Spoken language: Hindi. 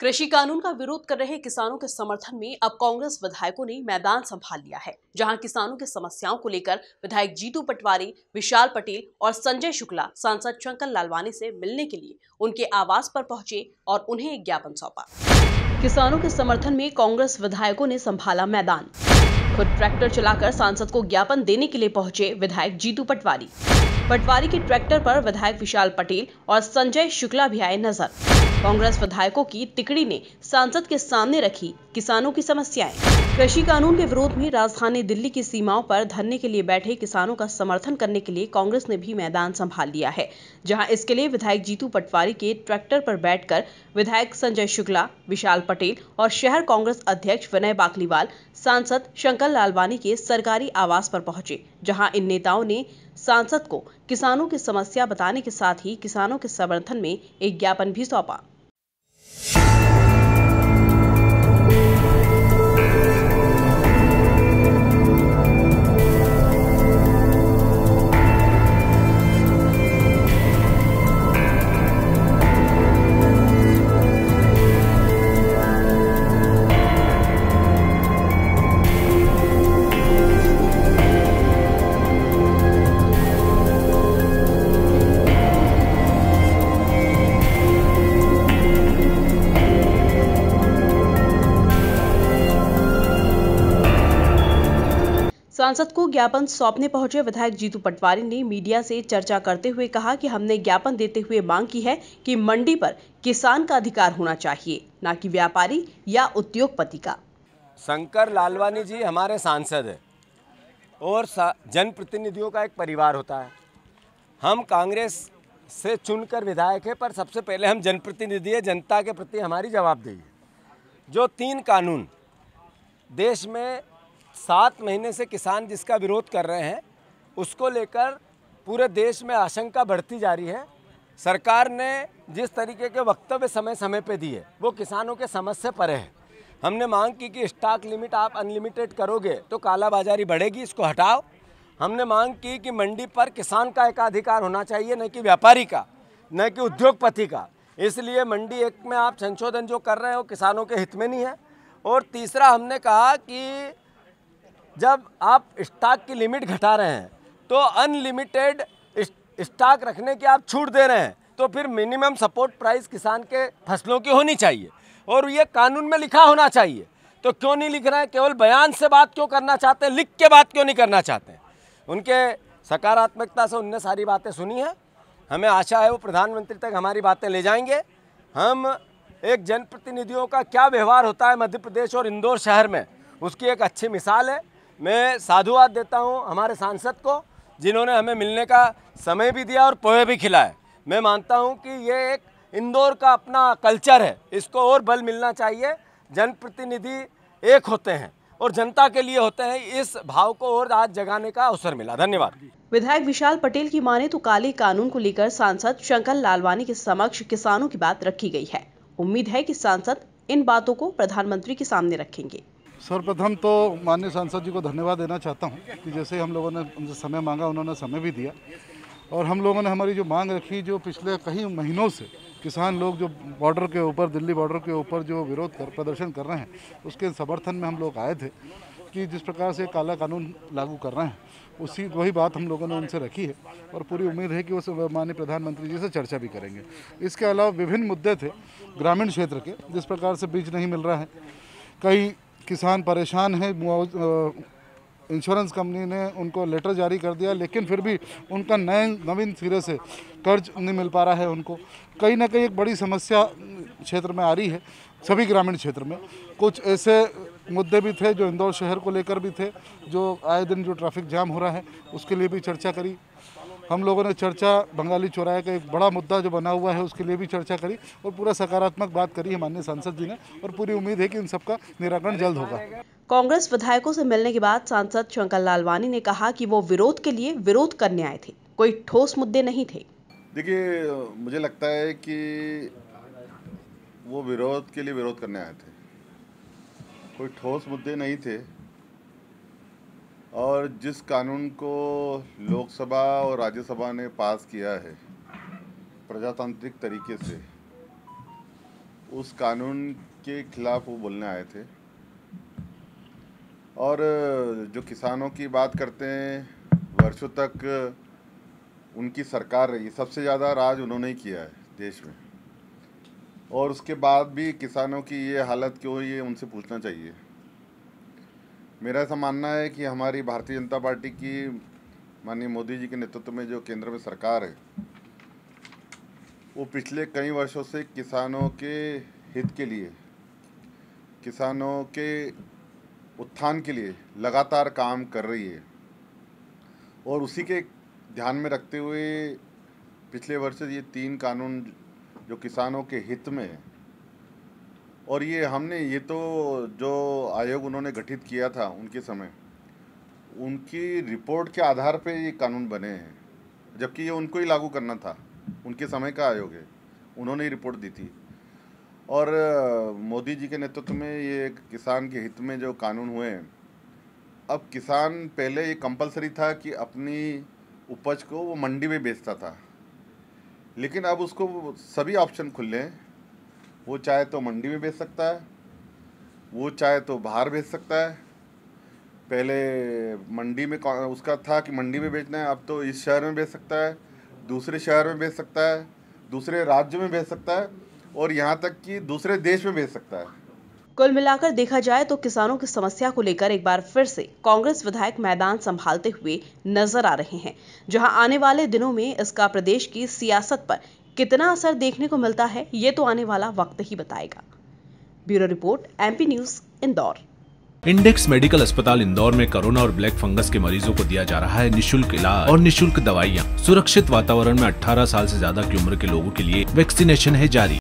कृषि कानून का विरोध कर रहे किसानों के समर्थन में अब कांग्रेस विधायकों ने मैदान संभाल लिया है जहां किसानों की समस्याओं को लेकर विधायक जीतू पटवारी विशाल पटेल और संजय शुक्ला सांसद शंकर लालवानी से मिलने के लिए उनके आवास पर पहुंचे और उन्हें एक ज्ञापन सौंपा किसानों के समर्थन में कांग्रेस विधायकों ने संभाला मैदान खुद ट्रैक्टर चलाकर सांसद को ज्ञापन देने के लिए पहुंचे विधायक जीतू पटवारी पटवारी के ट्रैक्टर पर विधायक विशाल पटेल और संजय शुक्ला भी आए नजर कांग्रेस विधायकों की तिकड़ी ने सांसद के सामने रखी किसानों की समस्याएं कृषि कानून के विरोध में राजधानी दिल्ली की सीमाओं पर धरने के लिए बैठे किसानों का समर्थन करने के लिए कांग्रेस ने भी मैदान संभाल लिया है जहां इसके लिए विधायक जीतू पटवारी के ट्रैक्टर पर बैठकर विधायक संजय शुक्ला विशाल पटेल और शहर कांग्रेस अध्यक्ष विनय बाकलीवाल सांसद शंकर लालवानी के सरकारी आवास पर पहुंचे जहां इन नेताओं ने सांसद को किसानों की समस्या बताने के साथ ही किसानों के समर्थन में एक ज्ञापन भी सौंपा सांसद को ज्ञापन सौंपने पहुंचे विधायक जीतू पटवारी ने मीडिया से चर्चा करते हुए कहा कि हमने ज्ञापन देते हुए मांग की है कि मंडी पर किसान का अधिकार होना चाहिए न कि व्यापारी या उद्योगपति का शंकर लालवानी जी हमारे सांसद है और जनप्रतिनिधियों का एक परिवार होता है हम कांग्रेस से चुनकर विधायक है पर सबसे पहले हम जनप्रतिनिधि है जनता के प्रति हमारी जवाबदेही है जो तीन कानून देश में सात महीने से किसान जिसका विरोध कर रहे हैं उसको लेकर पूरे देश में आशंका बढ़ती जा रही है सरकार ने जिस तरीके के वक्तव्य समय समय पे दिए वो किसानों के समझ से परे हैं हमने मांग की कि स्टॉक लिमिट आप अनलिमिटेड करोगे तो कालाबाजारी बढ़ेगी इसको हटाओ हमने मांग की कि मंडी पर किसान का एकाधिकार होना चाहिए न कि व्यापारी का न कि उद्योगपति का इसलिए मंडी एक्ट में आप संशोधन जो कर रहे हो किसानों के हित में नहीं है और तीसरा हमने कहा कि जब आप स्टॉक की लिमिट घटा रहे हैं तो अनलिमिटेड स्टॉक रखने की आप छूट दे रहे हैं तो फिर मिनिमम सपोर्ट प्राइस किसान के फसलों की होनी चाहिए और ये कानून में लिखा होना चाहिए तो क्यों नहीं लिख रहे हैं केवल बयान से बात क्यों करना चाहते हैं लिख के बात क्यों नहीं करना चाहते हैं उनके सकारात्मकता से उनने सारी बातें सुनी हैं हमें आशा है वो प्रधानमंत्री तक हमारी बातें ले जाएंगे हम एक जनप्रतिनिधियों का क्या व्यवहार होता है मध्य प्रदेश और इंदौर शहर में उसकी एक अच्छी मिसाल है मैं साधुवाद देता हूँ हमारे सांसद को जिन्होंने हमें मिलने का समय भी दिया और पोहे भी खिलाए मैं मानता हूँ कि ये एक इंदौर का अपना कल्चर है इसको और बल मिलना चाहिए जनप्रतिनिधि एक होते हैं और जनता के लिए होते हैं इस भाव को और आज जगाने का अवसर मिला धन्यवाद विधायक विशाल पटेल की माने तो काले कानून को लेकर सांसद शंकर लालवानी के समक्ष किसानों की बात रखी गई है उम्मीद है कि सांसद इन बातों को प्रधानमंत्री के सामने रखेंगे सर्वप्रथम तो माननीय सांसद जी को धन्यवाद देना चाहता हूँ कि जैसे हम लोगों ने उनसे समय मांगा उन्होंने समय भी दिया और हम लोगों ने हमारी जो मांग रखी जो पिछले कई महीनों से किसान लोग जो बॉर्डर के ऊपर दिल्ली बॉर्डर के ऊपर जो विरोध कर प्रदर्शन कर रहे हैं उसके समर्थन में हम लोग आए थे कि जिस प्रकार से काला कानून लागू कर रहे हैं उसी वही बात हम लोगों ने उनसे रखी है और पूरी उम्मीद है कि वो माननीय प्रधानमंत्री जी से चर्चा भी करेंगे इसके अलावा विभिन्न मुद्दे थे ग्रामीण क्षेत्र के जिस प्रकार से बीज नहीं मिल रहा है कई किसान परेशान हैं इंश्योरेंस कंपनी ने उनको लेटर जारी कर दिया लेकिन फिर भी उनका नए नवीन सिरे से कर्ज नहीं मिल पा रहा है उनको कहीं ना कहीं एक बड़ी समस्या क्षेत्र में आ रही है सभी ग्रामीण क्षेत्र में कुछ ऐसे मुद्दे भी थे जो इंदौर शहर को लेकर भी थे जो आए दिन जो ट्रैफिक जाम हो रहा है उसके लिए भी चर्चा करी हम लोगों ने चर्चा बंगाली चौराहे का एक बड़ा मुद्दा जो बना हुआ है उसके लिए भी चर्चा करी और पूरा सकारात्मक बात करी है माननीय सांसद जी ने और पूरी उम्मीद है कि इन सबका निराकरण जल्द होगा कांग्रेस विधायकों से मिलने के बाद सांसद शंकर लालवानी ने कहा कि वो विरोध के लिए विरोध करने आए थे कोई ठोस मुद्दे नहीं थे देखिए मुझे लगता है कि वो विरोध के लिए विरोध करने आए थे कोई ठोस मुद्दे नहीं थे और जिस कानून को लोकसभा और राज्यसभा ने पास किया है प्रजातांत्रिक तरीके से उस कानून के खिलाफ वो बोलने आए थे और जो किसानों की बात करते हैं वर्षों तक उनकी सरकार रही सबसे ज़्यादा राज उन्होंने ही किया है देश में और उसके बाद भी किसानों की ये हालत क्यों ये उनसे पूछना चाहिए मेरा ऐसा मानना है कि हमारी भारतीय जनता पार्टी की माननीय मोदी जी के नेतृत्व में जो केंद्र में सरकार है वो पिछले कई वर्षों से किसानों के हित के लिए किसानों के उत्थान के लिए लगातार काम कर रही है और उसी के ध्यान में रखते हुए पिछले वर्ष ये तीन कानून जो किसानों के हित में है और ये हमने ये तो जो आयोग उन्होंने गठित किया था उनके समय उनकी रिपोर्ट के आधार पे ये कानून बने हैं जबकि ये उनको ही लागू करना था उनके समय का आयोग है उन्होंने ही रिपोर्ट दी थी और मोदी जी के नेतृत्व में ये किसान के हित में जो कानून हुए हैं अब किसान पहले ये कंपलसरी था कि अपनी उपज को वो मंडी में बेचता था लेकिन अब उसको सभी ऑप्शन खुले हैं वो चाहे तो मंडी में बेच सकता है वो चाहे तो बाहर बेच सकता है पहले मंडी में उसका था कि मंडी में बेचना है अब तो इस शहर में बेच सकता है दूसरे शहर में बेच सकता है दूसरे राज्य में बेच सकता है और यहाँ तक कि दूसरे देश में बेच सकता है कुल मिलाकर देखा जाए तो किसानों की समस्या को लेकर एक बार फिर से कांग्रेस विधायक मैदान संभालते हुए नजर आ रहे हैं जहां आने वाले दिनों में इसका प्रदेश की सियासत पर कितना असर देखने को मिलता है ये तो आने वाला वक्त ही बताएगा bureau report MP news Indore index medical अस्पताल इंदौर में कोरोना और ब्लैक फंगस के मरीजों को दिया जा रहा है निशुल्क इलाज और निशुल्क दवाइयाँ सुरक्षित वातावरण में 18 साल से ज्यादा की उम्र के लोगों के लिए वैक्सीनेशन है जारी